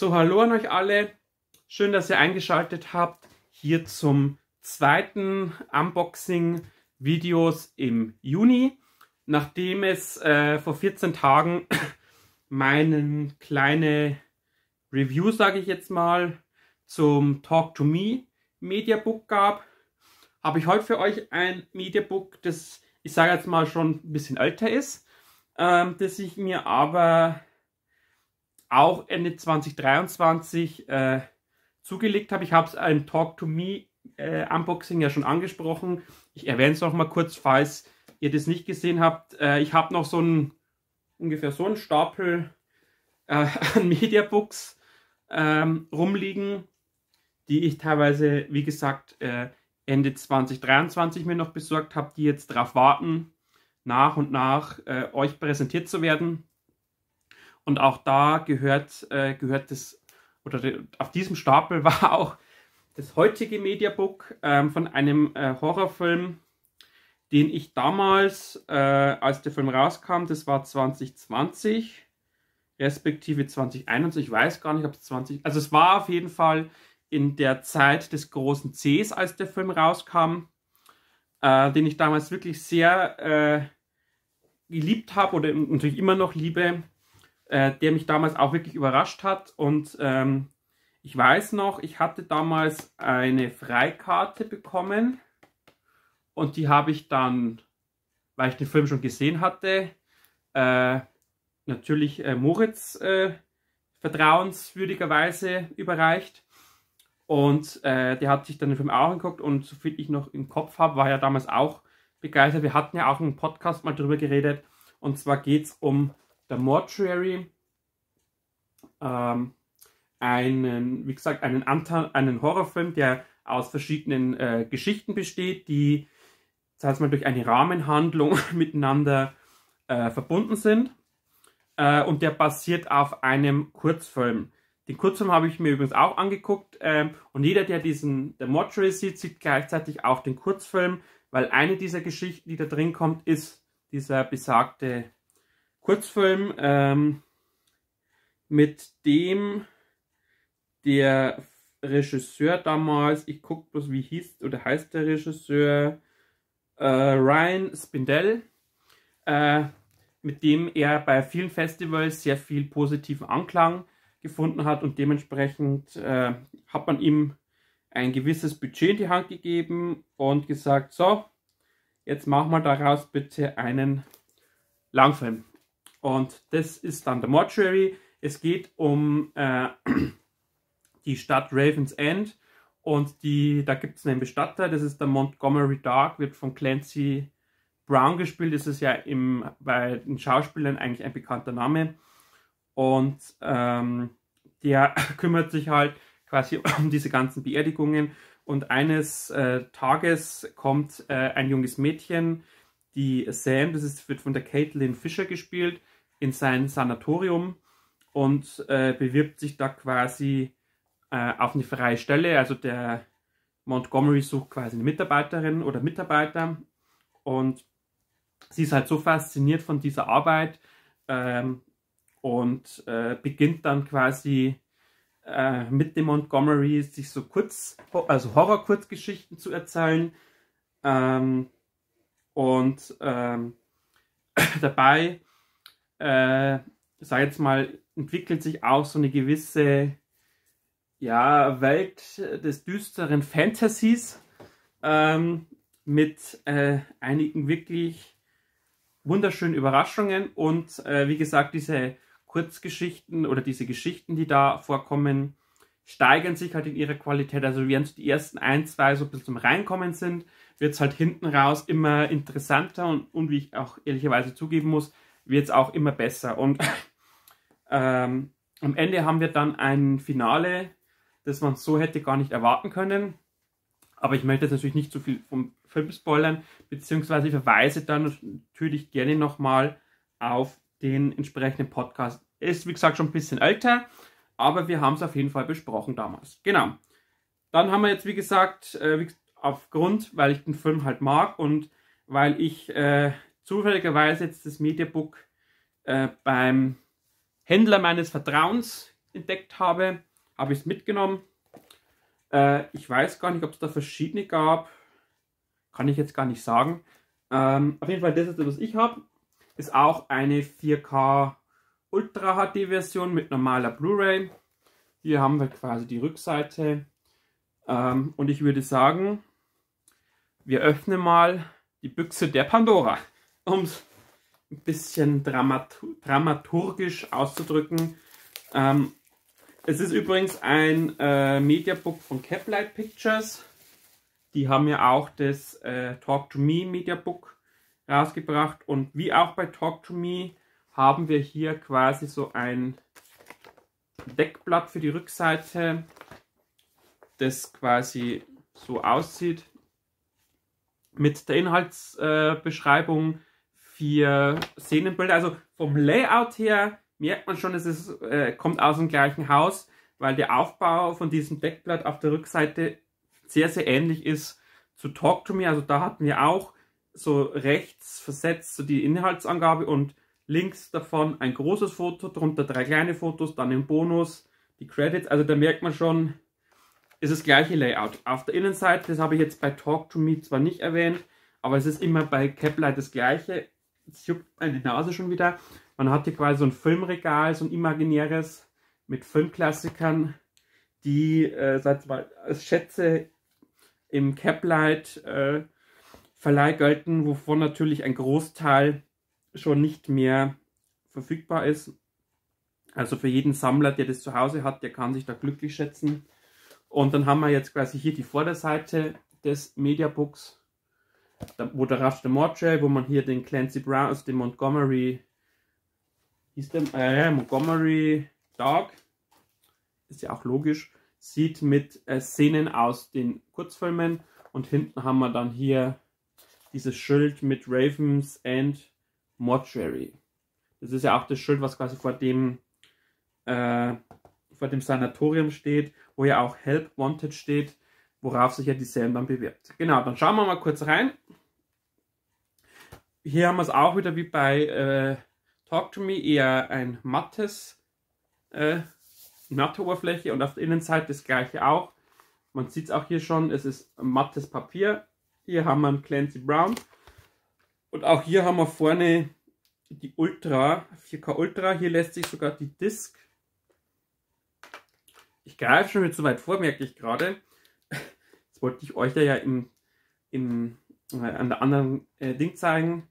So, hallo an euch alle. Schön, dass ihr eingeschaltet habt hier zum zweiten Unboxing Videos im Juni, nachdem es äh, vor 14 Tagen meinen kleine Review, sage ich jetzt mal, zum Talk to Me Mediabook gab, habe ich heute für euch ein Mediabook, das ich sage jetzt mal schon ein bisschen älter ist, ähm, das ich mir aber auch Ende 2023 äh, zugelegt habe. Ich habe es ein Talk to Me äh, Unboxing ja schon angesprochen. Ich erwähne es noch mal kurz, falls ihr das nicht gesehen habt. Äh, ich habe noch so einen ungefähr so einen Stapel äh, an Mediabooks ähm, rumliegen, die ich teilweise, wie gesagt, äh, Ende 2023 mir noch besorgt habe, die jetzt darauf warten, nach und nach äh, euch präsentiert zu werden. Und auch da gehört, äh, gehört das, oder de, auf diesem Stapel war auch das heutige Mediabook ähm, von einem äh, Horrorfilm, den ich damals, äh, als der Film rauskam, das war 2020, respektive 2021, ich weiß gar nicht, ob es 20, also es war auf jeden Fall in der Zeit des großen Cs, als der Film rauskam, äh, den ich damals wirklich sehr äh, geliebt habe oder natürlich immer noch liebe äh, der mich damals auch wirklich überrascht hat. Und ähm, ich weiß noch, ich hatte damals eine Freikarte bekommen und die habe ich dann, weil ich den Film schon gesehen hatte, äh, natürlich äh, Moritz äh, vertrauenswürdigerweise überreicht. Und äh, der hat sich dann den Film auch angeguckt und soviel ich noch im Kopf habe, war er damals auch begeistert. Wir hatten ja auch einen Podcast mal drüber geredet. Und zwar geht es um der Mortuary ähm, einen, wie gesagt, einen, Anteil, einen Horrorfilm, der aus verschiedenen äh, Geschichten besteht, die das heißt mal, durch eine Rahmenhandlung miteinander äh, verbunden sind. Äh, und der basiert auf einem Kurzfilm. Den Kurzfilm habe ich mir übrigens auch angeguckt. Ähm, und jeder, der diesen der Mortuary sieht, sieht gleichzeitig auch den Kurzfilm, weil eine dieser Geschichten, die da drin kommt, ist dieser besagte Kurzfilm, ähm, mit dem der Regisseur damals, ich gucke bloß, wie hieß oder heißt der Regisseur, äh, Ryan Spindell, äh, mit dem er bei vielen Festivals sehr viel positiven Anklang gefunden hat und dementsprechend äh, hat man ihm ein gewisses Budget in die Hand gegeben und gesagt, so, jetzt machen wir daraus bitte einen Langfilm. Und das ist dann der Mortuary. Es geht um äh, die Stadt Ravens End. Und die, da gibt es einen Bestatter, das ist der Montgomery Dark, wird von Clancy Brown gespielt. Das ist ja im, bei den Schauspielern eigentlich ein bekannter Name. Und ähm, der kümmert sich halt quasi um diese ganzen Beerdigungen. Und eines äh, Tages kommt äh, ein junges Mädchen die Sam, das ist, wird von der Caitlin Fischer gespielt, in sein Sanatorium und äh, bewirbt sich da quasi äh, auf eine freie Stelle. Also der Montgomery sucht quasi eine Mitarbeiterin oder Mitarbeiter und sie ist halt so fasziniert von dieser Arbeit ähm, und äh, beginnt dann quasi äh, mit dem Montgomery sich so kurz, also Horror-Kurzgeschichten zu erzählen. Ähm, und ähm, dabei, äh, sag jetzt mal, entwickelt sich auch so eine gewisse ja, Welt des düsteren Fantasies ähm, mit äh, einigen wirklich wunderschönen Überraschungen und äh, wie gesagt, diese Kurzgeschichten oder diese Geschichten, die da vorkommen, steigern sich halt in ihrer Qualität. Also während die ersten ein, zwei so bis zum Reinkommen sind, wird es halt hinten raus immer interessanter und, und wie ich auch ehrlicherweise zugeben muss, wird es auch immer besser. Und ähm, am Ende haben wir dann ein Finale, das man so hätte gar nicht erwarten können. Aber ich möchte jetzt natürlich nicht zu viel vom Film spoilern, beziehungsweise ich verweise dann natürlich gerne nochmal auf den entsprechenden Podcast. Ist wie gesagt schon ein bisschen älter, aber wir haben es auf jeden Fall besprochen damals. Genau. Dann haben wir jetzt, wie gesagt, äh, aufgrund, weil ich den Film halt mag und weil ich äh, zufälligerweise jetzt das Mediabook äh, beim Händler meines Vertrauens entdeckt habe, habe ich es mitgenommen. Äh, ich weiß gar nicht, ob es da verschiedene gab. Kann ich jetzt gar nicht sagen. Ähm, auf jeden Fall, das ist das, was ich habe. Ist auch eine 4K Ultra HD Version mit normaler Blu-ray. Hier haben wir quasi die Rückseite. Ähm, und ich würde sagen, wir öffnen mal die Büchse der Pandora, um es ein bisschen dramat dramaturgisch auszudrücken. Ähm, es ist übrigens ein äh, Mediabook von Caplight Pictures. Die haben ja auch das äh, Talk to Me Mediabook rausgebracht. Und wie auch bei Talk to Me haben wir hier quasi so ein Deckblatt für die Rückseite, das quasi so aussieht mit der Inhaltsbeschreibung, vier Szenenbilder. Also vom Layout her merkt man schon, es ist, äh, kommt aus dem gleichen Haus, weil der Aufbau von diesem Deckblatt auf der Rückseite sehr, sehr ähnlich ist zu Talk to Me. Also da hatten wir auch so rechts versetzt so die Inhaltsangabe und links davon ein großes Foto, darunter drei kleine Fotos, dann im Bonus die Credits. Also da merkt man schon, ist das gleiche Layout. Auf der Innenseite, das habe ich jetzt bei Talk to Me zwar nicht erwähnt, aber es ist immer bei Caplight das gleiche. Es juckt meine Nase schon wieder. Man hat hier quasi so ein Filmregal, so ein imaginäres mit Filmklassikern, die, äh, sag mal, als Schätze im Caplight äh, Verleih gelten, wovon natürlich ein Großteil schon nicht mehr verfügbar ist. Also für jeden Sammler, der das zu Hause hat, der kann sich da glücklich schätzen. Und dann haben wir jetzt quasi hier die Vorderseite des Mediabooks, wo der Rush the Mordre, wo man hier den Clancy Brown, aus also dem Montgomery, hieß der, äh, Montgomery Dog, ist ja auch logisch, sieht mit äh, Szenen aus den Kurzfilmen. Und hinten haben wir dann hier dieses Schild mit Ravens and Mortuary. Das ist ja auch das Schild, was quasi vor dem äh, vor dem Sanatorium steht, wo ja auch Help Wanted steht, worauf sich ja die dann bewirbt. Genau, dann schauen wir mal kurz rein. Hier haben wir es auch wieder wie bei äh, Talk to Me eher ein mattes, äh, matte Oberfläche und auf der Innenseite das gleiche auch. Man sieht es auch hier schon, es ist mattes Papier. Hier haben wir ein Clancy Brown. Und auch hier haben wir vorne die Ultra, 4K Ultra. Hier lässt sich sogar die Disk ich greife schon wieder zu weit vor, merke ich gerade. Jetzt wollte ich euch da ja im, im, äh, an der anderen äh, Ding zeigen.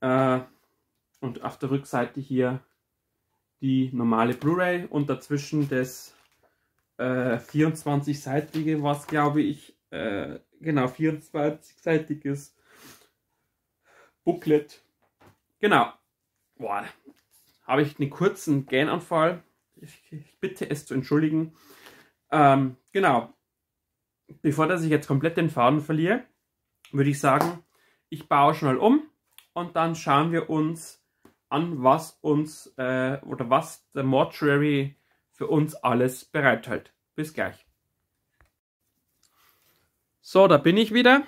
Äh, und auf der Rückseite hier die normale Blu-ray und dazwischen das 24-seitige, äh, was glaube ich, äh, genau 24-seitiges Booklet. Genau. Boah, habe ich einen kurzen Gähnanfall. Ich bitte es zu entschuldigen. Ähm, genau. Bevor dass ich jetzt komplett den Faden verliere, würde ich sagen, ich baue schnell um und dann schauen wir uns an, was uns äh, oder was der Mortuary für uns alles bereithält. Bis gleich. So, da bin ich wieder.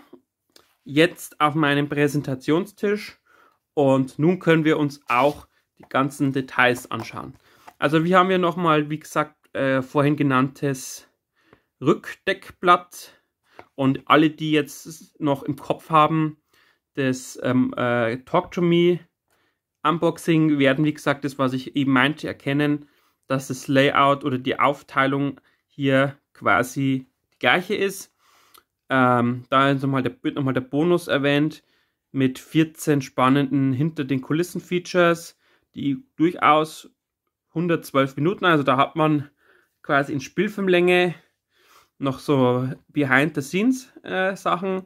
Jetzt auf meinem Präsentationstisch und nun können wir uns auch die ganzen Details anschauen. Also wir haben hier nochmal, wie gesagt, äh, vorhin genanntes Rückdeckblatt. Und alle, die jetzt noch im Kopf haben, das ähm, äh, Talk to Me Unboxing, werden, wie gesagt, das, was ich eben meinte, erkennen, dass das Layout oder die Aufteilung hier quasi die gleiche ist. Ähm, da ist nochmal der, wird nochmal der Bonus erwähnt mit 14 spannenden Hinter den Kulissen Features, die durchaus 112 Minuten. Also da hat man quasi in Spielfilmlänge noch so Behind-the-Scenes-Sachen. Äh,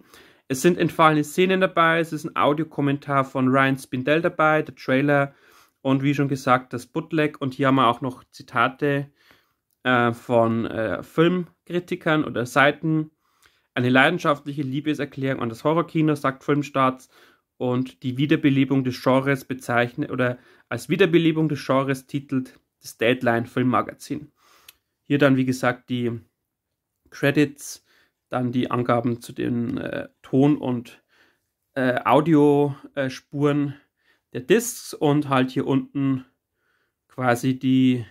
es sind entfallene Szenen dabei, es ist ein Audiokommentar von Ryan Spindell dabei, der Trailer und wie schon gesagt das Bootleg. Und hier haben wir auch noch Zitate äh, von äh, Filmkritikern oder Seiten. Eine leidenschaftliche Liebeserklärung an das Horrorkino, sagt Filmstarts und die Wiederbelebung des Genres bezeichnet oder als Wiederbelebung des Genres titelt das Deadline Film Magazin. Hier dann, wie gesagt, die Credits, dann die Angaben zu den äh, Ton- und äh, Audiospuren der Discs und halt hier unten quasi die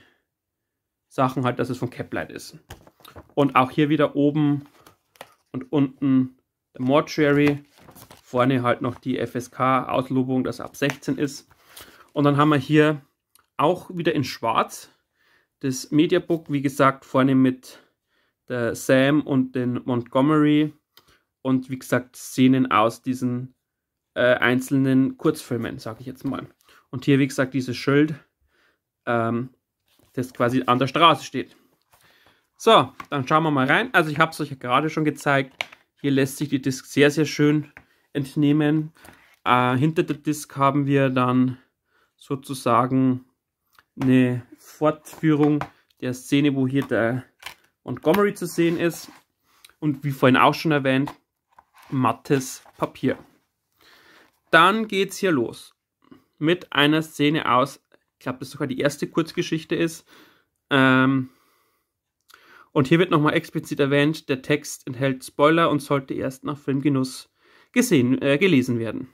Sachen halt, dass es von Caplight ist. Und auch hier wieder oben und unten der Mortuary vorne halt noch die FSK-Auslobung, das ab 16 ist. Und dann haben wir hier auch wieder in schwarz das Mediabook, wie gesagt, vorne mit der Sam und den Montgomery und wie gesagt Szenen aus diesen äh, einzelnen Kurzfilmen, sage ich jetzt mal. Und hier, wie gesagt, dieses Schild, ähm, das quasi an der Straße steht. So, dann schauen wir mal rein. Also ich habe es euch ja gerade schon gezeigt. Hier lässt sich die Disk sehr, sehr schön entnehmen. Äh, hinter der Disk haben wir dann sozusagen eine Fortführung der Szene, wo hier der Montgomery zu sehen ist. Und wie vorhin auch schon erwähnt, mattes Papier. Dann geht es hier los mit einer Szene aus, ich glaube, das sogar die erste Kurzgeschichte ist. Ähm, und hier wird nochmal explizit erwähnt, der Text enthält Spoiler und sollte erst nach Filmgenuss gesehen, äh, gelesen werden.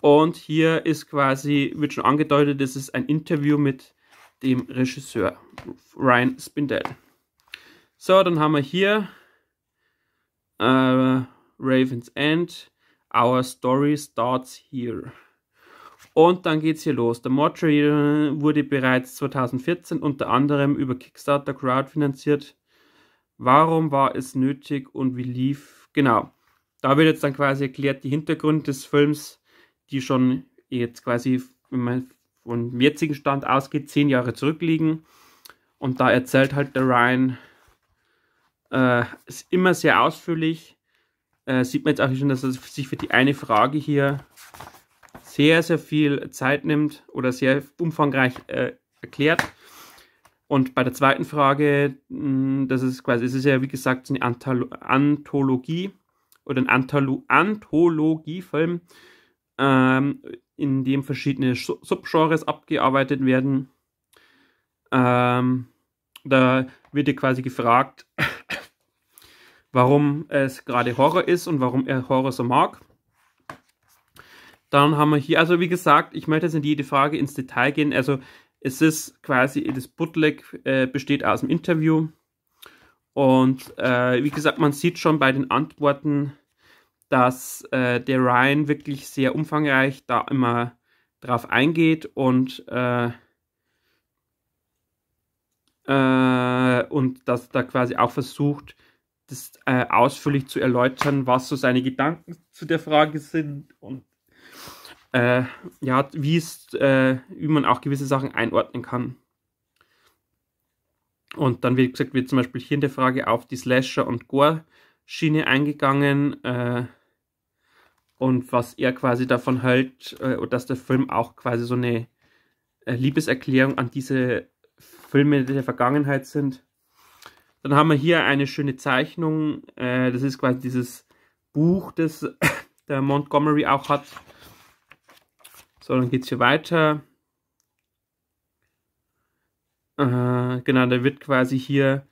Und hier ist quasi, wird schon angedeutet, das ist ein Interview mit dem Regisseur Ryan Spindell. So, dann haben wir hier äh, Raven's End. Our story starts here. Und dann geht's hier los. Der Mortuary wurde bereits 2014 unter anderem über Kickstarter Crowd finanziert. Warum war es nötig und wie lief? Genau. Da wird jetzt dann quasi erklärt, die Hintergründe des Films, die schon jetzt quasi, wenn man vom jetzigen Stand ausgeht, zehn Jahre zurückliegen. Und da erzählt halt der Ryan, äh, ist immer sehr ausführlich. Äh, sieht man jetzt auch schon, dass er sich für die eine Frage hier sehr, sehr viel Zeit nimmt oder sehr umfangreich äh, erklärt. Und bei der zweiten Frage, das ist quasi, es ist ja wie gesagt eine Anthologie oder ein Anthologiefilm, ähm, in dem verschiedene Subgenres abgearbeitet werden. Ähm, da wird dir quasi gefragt, warum es gerade Horror ist und warum er Horror so mag. Dann haben wir hier, also wie gesagt, ich möchte jetzt in jede Frage ins Detail gehen. Also es ist quasi, das Bootleg äh, besteht aus dem Interview. Und äh, wie gesagt, man sieht schon bei den Antworten, dass äh, der Ryan wirklich sehr umfangreich da immer drauf eingeht und, äh, äh und dass da quasi auch versucht, das äh, ausführlich zu erläutern, was so seine Gedanken zu der Frage sind und äh, ja, wie, wie man auch gewisse Sachen einordnen kann. Und dann, wie gesagt, wird zum Beispiel hier in der Frage auf die Slasher- und Gore-Schiene eingegangen äh, und was er quasi davon hält, äh, dass der Film auch quasi so eine äh, Liebeserklärung an diese Filme der Vergangenheit sind. Dann haben wir hier eine schöne Zeichnung. Äh, das ist quasi dieses Buch, das der Montgomery auch hat. So, dann geht es hier weiter. Äh, genau, da wird quasi hier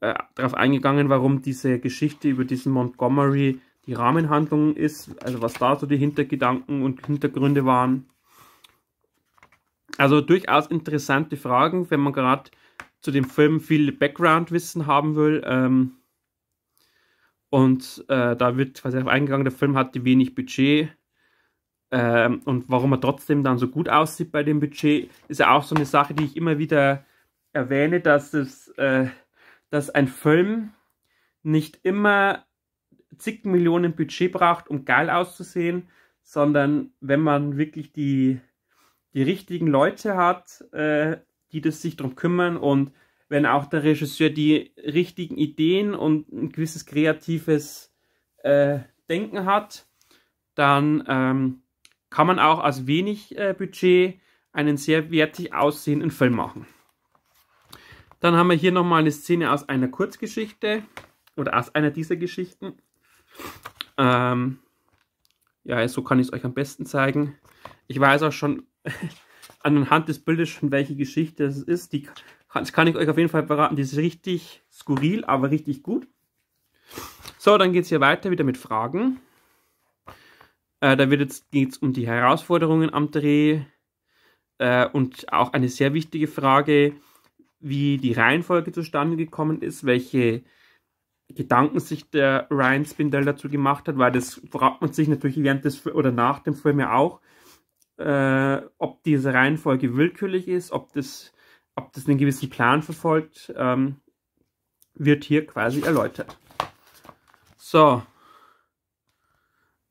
äh, darauf eingegangen, warum diese Geschichte über diesen Montgomery die Rahmenhandlung ist, also was da so die Hintergedanken und Hintergründe waren. Also durchaus interessante Fragen, wenn man gerade zu dem Film viel Background-Wissen haben will. Ähm, und äh, da wird quasi darauf eingegangen, der Film hatte wenig Budget. Ähm, und warum er trotzdem dann so gut aussieht bei dem Budget, ist ja auch so eine Sache, die ich immer wieder erwähne, dass, es, äh, dass ein Film nicht immer zig Millionen Budget braucht, um geil auszusehen, sondern wenn man wirklich die, die richtigen Leute hat, äh, die das sich darum kümmern und wenn auch der Regisseur die richtigen Ideen und ein gewisses kreatives äh, Denken hat, dann ähm, kann man auch aus wenig äh, Budget einen sehr wertig aussehenden Film machen. Dann haben wir hier nochmal eine Szene aus einer Kurzgeschichte oder aus einer dieser Geschichten. Ähm, ja, so kann ich es euch am besten zeigen. Ich weiß auch schon anhand des Bildes schon, welche Geschichte es ist. Die kann, kann ich euch auf jeden Fall beraten. Die ist richtig skurril, aber richtig gut. So, dann geht es hier weiter wieder mit Fragen. Äh, da geht es um die Herausforderungen am Dreh. Äh, und auch eine sehr wichtige Frage, wie die Reihenfolge zustande gekommen ist, welche Gedanken sich der Ryan Spindell dazu gemacht hat, weil das fragt man sich natürlich während des oder nach dem Film ja auch, äh, ob diese Reihenfolge willkürlich ist, ob das, ob das einen gewissen Plan verfolgt, ähm, wird hier quasi erläutert. So.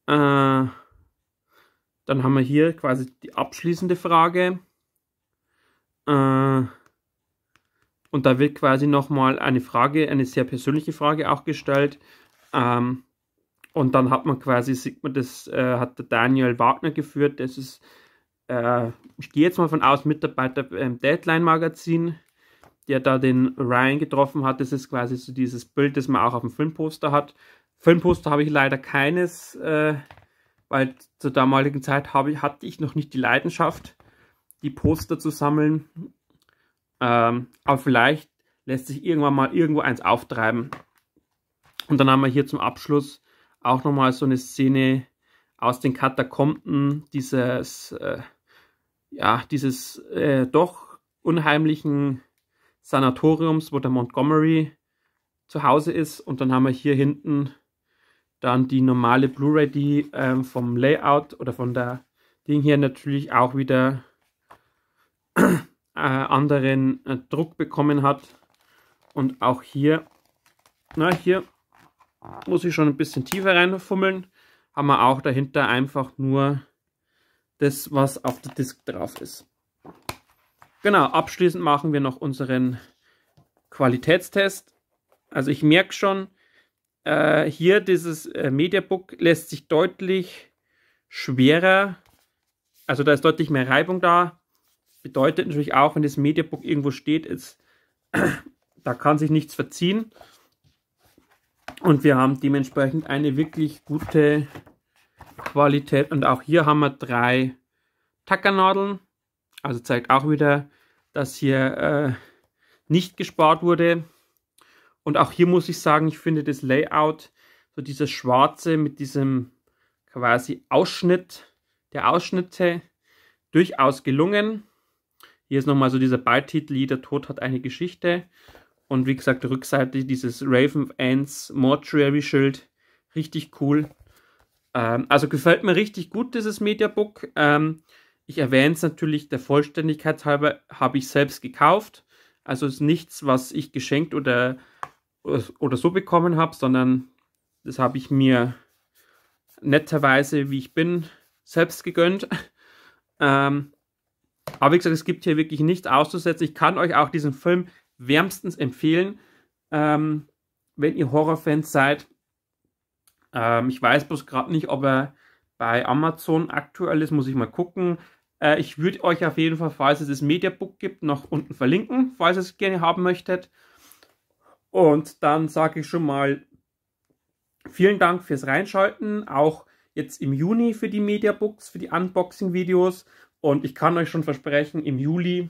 Äh, dann haben wir hier quasi die abschließende Frage. Äh, und da wird quasi nochmal eine Frage, eine sehr persönliche Frage auch gestellt. Ähm, und dann hat man quasi, sieht man, das äh, hat der Daniel Wagner geführt. Das ist, äh, ich gehe jetzt mal von aus, Mitarbeiter im Deadline Magazin, der da den Ryan getroffen hat. Das ist quasi so dieses Bild, das man auch auf dem Filmposter hat. Filmposter habe ich leider keines, äh, weil zur damaligen Zeit habe, hatte ich noch nicht die Leidenschaft, die Poster zu sammeln. Ähm, aber vielleicht lässt sich irgendwann mal irgendwo eins auftreiben. Und dann haben wir hier zum Abschluss auch nochmal so eine Szene aus den Katakomben dieses, äh, ja, dieses äh, doch unheimlichen Sanatoriums, wo der Montgomery zu Hause ist. Und dann haben wir hier hinten dann die normale Blu-ray, die ähm, vom Layout oder von der Ding hier natürlich auch wieder äh, anderen äh, Druck bekommen hat. Und auch hier, na hier muss ich schon ein bisschen tiefer reinfummeln, haben wir auch dahinter einfach nur das, was auf der Disk drauf ist. Genau, abschließend machen wir noch unseren Qualitätstest. Also ich merke schon, äh, hier dieses äh, Mediabook lässt sich deutlich schwerer, also da ist deutlich mehr Reibung da, bedeutet natürlich auch, wenn das Mediabook irgendwo steht, ist, da kann sich nichts verziehen. Und wir haben dementsprechend eine wirklich gute Qualität. Und auch hier haben wir drei Tackernadeln. Also zeigt auch wieder, dass hier äh, nicht gespart wurde. Und auch hier muss ich sagen, ich finde das Layout, so dieses Schwarze mit diesem quasi Ausschnitt der Ausschnitte, durchaus gelungen. Hier ist nochmal so dieser Balltitel, jeder Tod hat eine Geschichte. Und wie gesagt, Rückseite dieses Raven Ants Mortuary Schild. Richtig cool. Ähm, also gefällt mir richtig gut, dieses Mediabook. Ähm, ich erwähne es natürlich der Vollständigkeit halber, habe ich selbst gekauft. Also ist nichts, was ich geschenkt oder, oder so bekommen habe, sondern das habe ich mir netterweise, wie ich bin, selbst gegönnt. Ähm, aber wie gesagt, es gibt hier wirklich nichts auszusetzen. Ich kann euch auch diesen Film wärmstens empfehlen, ähm, wenn ihr Horrorfans seid. Ähm, ich weiß bloß gerade nicht, ob er bei Amazon aktuell ist, muss ich mal gucken. Äh, ich würde euch auf jeden Fall, falls es das Mediabook gibt, noch unten verlinken, falls ihr es gerne haben möchtet. Und dann sage ich schon mal vielen Dank fürs Reinschalten, auch jetzt im Juni für die Mediabooks, für die Unboxing-Videos. Und ich kann euch schon versprechen, im Juli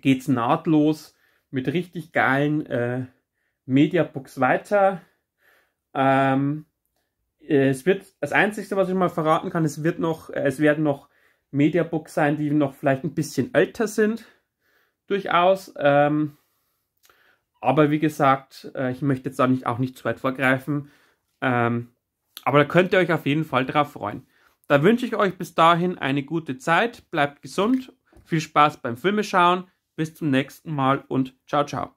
geht's nahtlos mit richtig geilen äh, Mediabooks weiter. Ähm, äh, es wird das Einzige, was ich mal verraten kann, es wird noch, äh, es werden noch Mediabooks sein, die noch vielleicht ein bisschen älter sind, durchaus. Ähm, aber wie gesagt, äh, ich möchte jetzt auch nicht, auch nicht zu weit vorgreifen. Ähm, aber da könnt ihr euch auf jeden Fall drauf freuen. Da wünsche ich euch bis dahin eine gute Zeit, bleibt gesund, viel Spaß beim Filmeschauen, bis zum nächsten Mal und ciao, ciao.